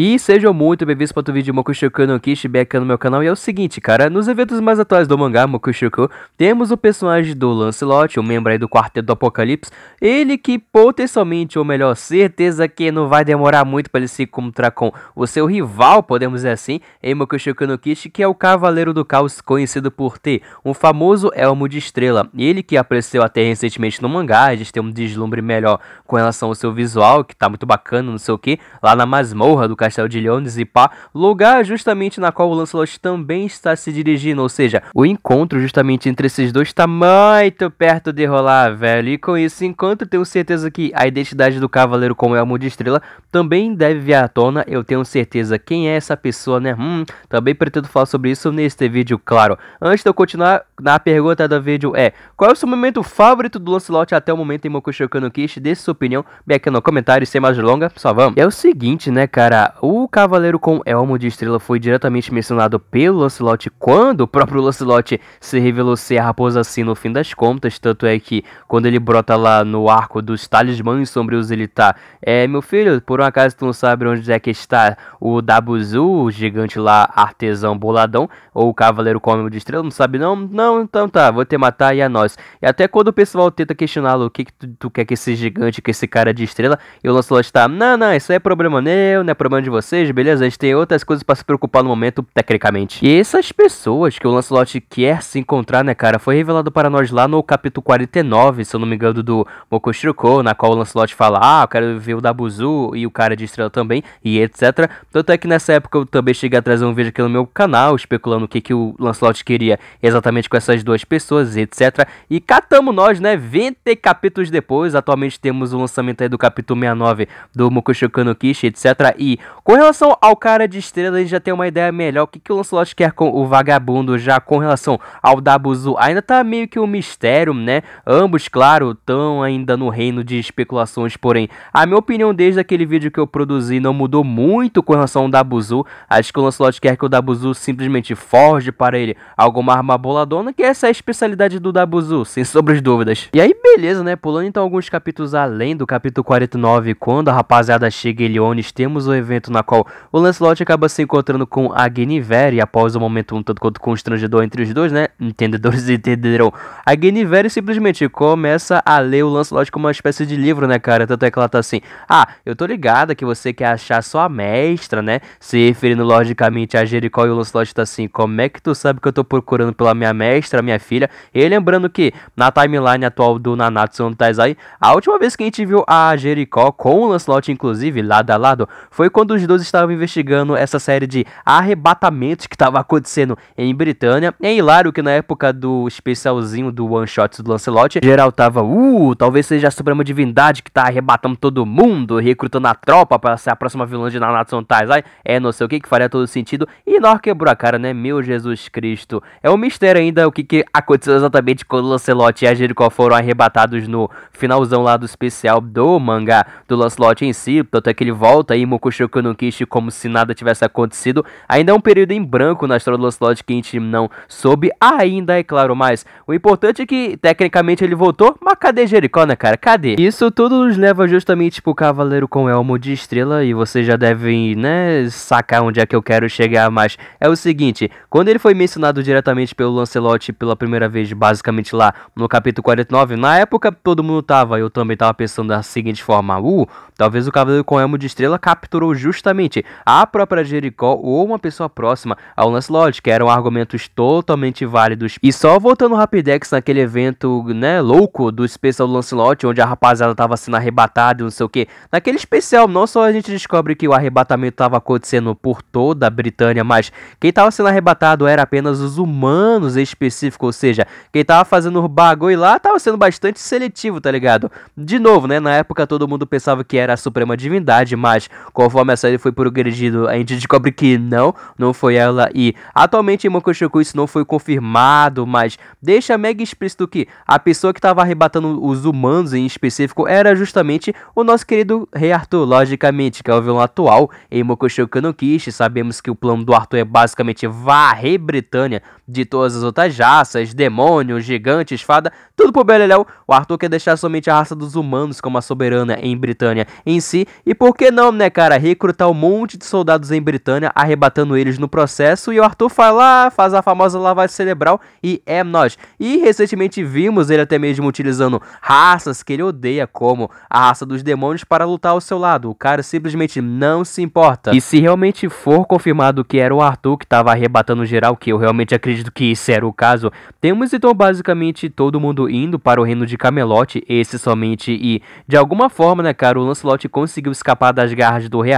E sejam muito bem-vindos para outro vídeo de Mokushoku no Kishibek no meu canal. E é o seguinte, cara, nos eventos mais atuais do mangá Mokushoku, temos o personagem do Lancelot, um membro aí do Quarteto do Apocalipse. Ele que potencialmente, ou melhor, certeza que não vai demorar muito para ele se encontrar com o seu rival, podemos dizer assim, em Mokushoku no Kishi, que é o Cavaleiro do Caos, conhecido por ter um famoso elmo de estrela. Ele que apareceu até recentemente no mangá, a gente tem um deslumbre melhor com relação ao seu visual, que tá muito bacana, não sei o que, lá na masmorra do Castelo de Leones e Pá, lugar justamente na qual o Lancelot também está se dirigindo, ou seja, o encontro justamente entre esses dois está muito perto de rolar, velho. E com isso, enquanto tenho certeza que a identidade do Cavaleiro com é o Elmo de Estrela também deve vir à tona, eu tenho certeza quem é essa pessoa, né? Hum, também pretendo falar sobre isso neste vídeo, claro. Antes de eu continuar, na pergunta do vídeo é, qual é o seu momento favorito do Lancelot até o momento em Mokushoku Kishi? Dê sua opinião, aqui no comentário, sem mais delongas, só vamos. É o seguinte, né, cara, o Cavaleiro com Elmo de Estrela foi diretamente mencionado pelo Lancelot quando o próprio Lancelot se revelou ser a raposa assim no fim das contas. Tanto é que quando ele brota lá no arco dos talismãs sombrios, ele tá. É, meu filho, por um acaso tu não sabe onde é que está o Dabuzu, o gigante lá, artesão boladão, ou o Cavaleiro com Elmo de Estrela? Não sabe não? Não, então tá, vou te matar e é nóis. E até quando o pessoal tenta questioná-lo, o que, que tu, tu, quer que esse gigante, que esse cara de estrela, e o Lancelot tá. Não, não, isso é problema meu, não é problema fã de vocês, beleza? A gente tem outras coisas para se preocupar no momento, tecnicamente. E essas pessoas que o Lancelot quer se encontrar, né, cara, foi revelado para nós lá no capítulo 49, se eu não me engano, do Mokushiruko, na qual o Lancelot fala, ah, eu quero ver o Dabuzu e o cara de estrela também, e etc. Tanto é que nessa época eu também cheguei a trazer um vídeo aqui no meu canal, especulando o que, que o Lancelot queria exatamente com essas duas pessoas, etc. E catamos nós, né, 20 capítulos depois, atualmente temos o lançamento aí do capítulo 69 do Mokushiruko no Kishi, etc. E com relação ao cara de estrela, a gente já tem uma ideia melhor. O que, que o Lancelot quer com o vagabundo já com relação ao Dabuzu? Ainda tá meio que um mistério, né? Ambos, claro, estão ainda no reino de especulações, porém, a minha opinião desde aquele vídeo que eu produzi não mudou muito com relação ao Dabuzu. Acho que o Lancelot quer que o Dabuzu simplesmente forge para ele alguma arma boladona, que essa é a especialidade do Dabuzu, sem sobre dúvidas. E aí, beleza, né? Pulando então alguns capítulos além do capítulo 49, quando a rapaziada chega em Leones, temos o evento momento na qual o Lancelot acaba se encontrando com a Guinevere, após um momento um tanto quanto constrangedor entre os dois, né? Entendedores entenderão. A Guinevere simplesmente começa a ler o Lancelot como uma espécie de livro, né, cara? Tanto é que ela tá assim: Ah, eu tô ligada que você quer achar sua mestra, né? Se referindo logicamente a Jericó e o Lancelot tá assim: Como é que tu sabe que eu tô procurando pela minha mestra, minha filha? E lembrando que na timeline atual do Nanatsu no Taizai, a última vez que a gente viu a Jericó com o Lancelot, inclusive, lado a lado, foi quando quando os dois estavam investigando essa série de arrebatamentos que estava acontecendo em Britânia. É hilário que na época do especialzinho do One Shot do Lancelot, geral tava, uh, talvez seja a Suprema Divindade que tá arrebatando todo mundo, recrutando a tropa para ser a próxima vilã de Nanatsu Taizai. É, não sei o que, que faria todo sentido. E Nor quebrou a cara, né? Meu Jesus Cristo. É um mistério ainda o que, que aconteceu exatamente quando Lancelot e a Jericó foram arrebatados no finalzão lá do especial do mangá do Lancelot em si. Tanto é que ele volta aí, Mokushoku Michael Nunkish como se nada tivesse acontecido. Ainda é um período em branco na história do Lancelot que a gente não soube ainda, é claro, mas o importante é que tecnicamente ele voltou, mas cadê Jericó, né, cara? Cadê? Isso tudo nos leva justamente pro Cavaleiro com Elmo de Estrela e vocês já devem, né, sacar onde é que eu quero chegar, mas é o seguinte, quando ele foi mencionado diretamente pelo Lancelot pela primeira vez, basicamente lá no capítulo 49, na época todo mundo tava, eu também tava pensando da seguinte forma, uh, talvez o Cavaleiro com Elmo de Estrela capturou o justamente a própria Jericó ou uma pessoa próxima ao Lancelot, que eram argumentos totalmente válidos. E só voltando Rapidex naquele evento, né, louco do especial do Lancelot, onde a rapaziada tava sendo arrebatada e não sei o que. Naquele especial, não só a gente descobre que o arrebatamento tava acontecendo por toda a Britânia, mas quem tava sendo arrebatado era apenas os humanos em específico, ou seja, quem tava fazendo o bagulho lá tava sendo bastante seletivo, tá ligado? De novo, né, na época todo mundo pensava que era a suprema divindade, mas conforme a série foi progredido, a gente descobre que não, não foi ela. E atualmente em Mokushoku isso não foi confirmado, mas deixa mega explícito que a pessoa que estava arrebatando os humanos em específico era justamente o nosso querido Rei Arthur, logicamente, que é o vilão atual em Mokushoku no Kishi. Sabemos que o plano do Arthur é basicamente varrer Britânia de todas as outras raças, demônios, gigantes, fada, tudo pro Beleléu. O Arthur quer deixar somente a raça dos humanos como a soberana em Britânia em si. E por que não, né, cara? Recru recrutar um monte de soldados em Britânia, arrebatando eles no processo, e o Arthur vai lá, faz a famosa lavagem cerebral e é nós. E recentemente vimos ele até mesmo utilizando raças que ele odeia, como a raça dos demônios, para lutar ao seu lado. O cara simplesmente não se importa. E se realmente for confirmado que era o Arthur que estava arrebatando geral, que eu realmente acredito que isso era o caso, temos então basicamente todo mundo indo para o reino de Camelot, esse somente, e de alguma forma, né, cara, o Lancelot conseguiu escapar das garras do rei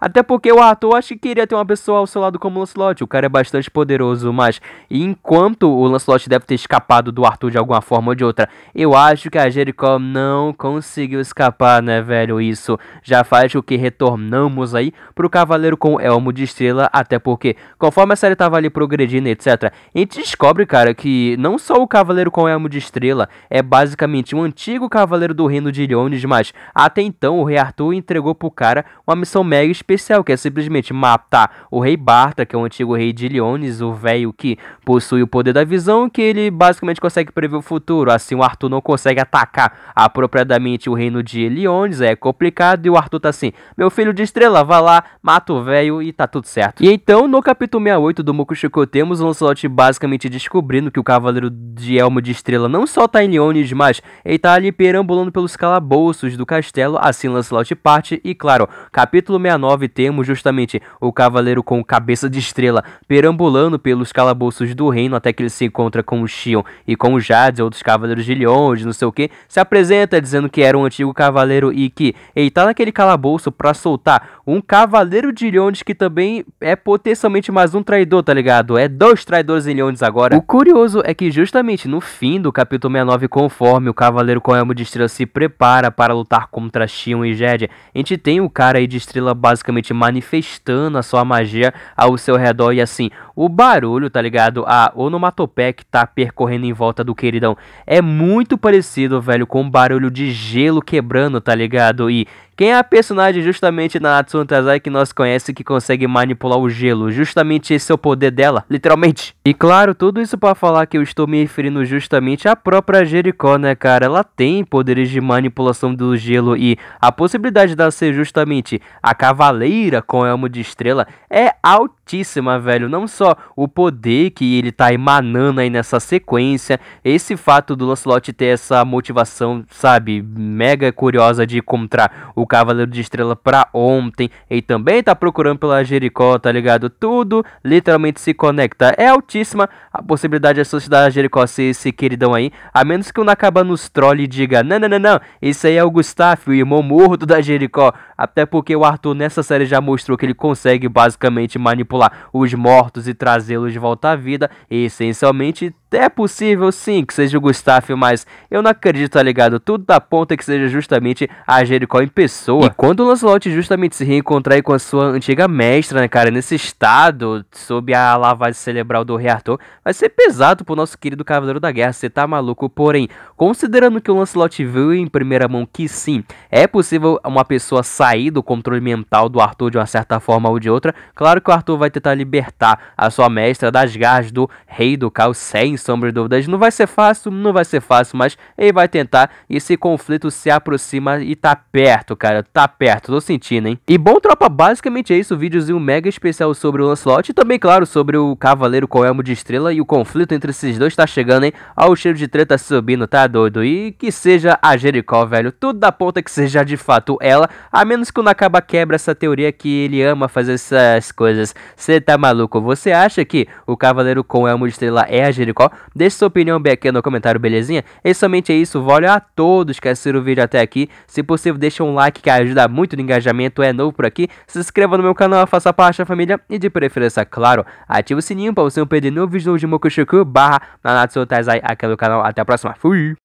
até porque o Arthur acho que queria ter uma pessoa ao seu lado como o Lancelot. O cara é bastante poderoso, mas enquanto o Lancelot deve ter escapado do Arthur de alguma forma ou de outra, eu acho que a Jericó não conseguiu escapar, né, velho? Isso já faz o que retornamos aí pro Cavaleiro com Elmo de Estrela, até porque conforme a série tava ali progredindo, etc., a gente descobre, cara, que não só o Cavaleiro com Elmo de Estrela é basicamente um antigo Cavaleiro do Reino de Ilhones, mas até então o Rei Arthur entregou pro cara uma missão mega especial, que é simplesmente matar o rei Bartha, que é o antigo rei de Liones, o velho que possui o poder da visão, que ele basicamente consegue prever o futuro. Assim, o Arthur não consegue atacar apropriadamente o reino de Liones é complicado, e o Arthur tá assim, meu filho de estrela, vá lá, mata o velho e tá tudo certo. E então, no capítulo 68 do Mokushiko, temos o Lancelot basicamente descobrindo que o Cavaleiro de Elmo de Estrela não só tá em Liones mas ele tá ali perambulando pelos calabouços do castelo, assim Lancelot parte, e claro, capítulo 69 temos justamente o cavaleiro com cabeça de estrela perambulando pelos calabouços do reino até que ele se encontra com o Shion e com o Jades, outros cavaleiros de Lyon, de não sei o que, se apresenta dizendo que era um antigo cavaleiro e que ele tá naquele calabouço pra soltar um cavaleiro de Lyon que também é potencialmente mais um traidor, tá ligado? É dois traidores em Lyon agora. O curioso é que justamente no fim do capítulo 69, conforme o cavaleiro com elmo de estrela se prepara para lutar contra Shion e Jade a gente tem o cara aí de estrela ela basicamente manifestando a sua magia ao seu redor e assim, o barulho, tá ligado? A onomatopeia que tá percorrendo em volta do queridão é muito parecido, velho, com o barulho de gelo quebrando, tá ligado? E quem é a personagem justamente na Natsume Tazai que nós conhece que consegue manipular o gelo? Justamente esse é o poder dela, literalmente. E claro, tudo isso para falar que eu estou me referindo justamente à própria Jericó, né, cara? Ela tem poderes de manipulação do gelo e a possibilidade dela ser justamente a cavaleira com elmo de estrela é altíssima, velho. Não só o poder que ele tá emanando aí nessa sequência, esse fato do Lancelot ter essa motivação, sabe, mega curiosa de encontrar o Cavaleiro de Estrela pra ontem. E também tá procurando pela Jericó, tá ligado? Tudo literalmente se conecta. É altíssima a possibilidade de sociedade da Jericó ser esse queridão aí. A menos que o Nakaba nos trole e diga: não, não, não, não, isso aí é o Gustavo, o irmão morto da Jericó. Até porque o Arthur nessa série já mostrou que ele consegue basicamente manipular os mortos e trazê-los de volta à vida. E essencialmente é possível sim que seja o Gustavo, mas eu não acredito, tá ligado? Tudo da ponta que seja justamente a Jericó em pessoa. E quando o Lancelot justamente se reencontrar com a sua antiga mestra, né, cara, nesse estado, sob a lavagem cerebral do rei Arthur, vai ser pesado pro nosso querido Cavaleiro da Guerra, você tá maluco. Porém, considerando que o Lancelot viu em primeira mão que sim, é possível uma pessoa sair do controle mental do Arthur de uma certa forma ou de outra, claro que o Arthur vai tentar libertar a sua mestra das garras do rei do caos sem sombra de dúvidas. Não vai ser fácil, não vai ser fácil, mas ele vai tentar. E esse conflito se aproxima e tá perto, cara. Tá perto, tô sentindo, hein? E bom, tropa, basicamente é isso. Vídeozinho mega especial sobre o Lancelot e também, claro, sobre o Cavaleiro com Elmo de Estrela. E o conflito entre esses dois tá chegando, hein? o cheiro de treta subindo, tá doido? E que seja a Jericó, velho. Tudo da ponta que seja de fato ela. A menos que o Nakaba quebra essa teoria que ele ama fazer essas coisas. Você tá maluco? Você acha que o Cavaleiro com Elmo de Estrela é a Jericó? Deixe sua opinião bem aqui no comentário, belezinha? E somente é isso, valeu a todos que assistiram o vídeo até aqui. Se possível, deixa um like que ajuda muito no engajamento, é novo por aqui. Se inscreva no meu canal, faça parte da família e de preferência, claro, ative o sininho para você não perder nenhum vídeo de Mokushoku barra Nanatsu Taizai aqui no canal. Até a próxima, fui!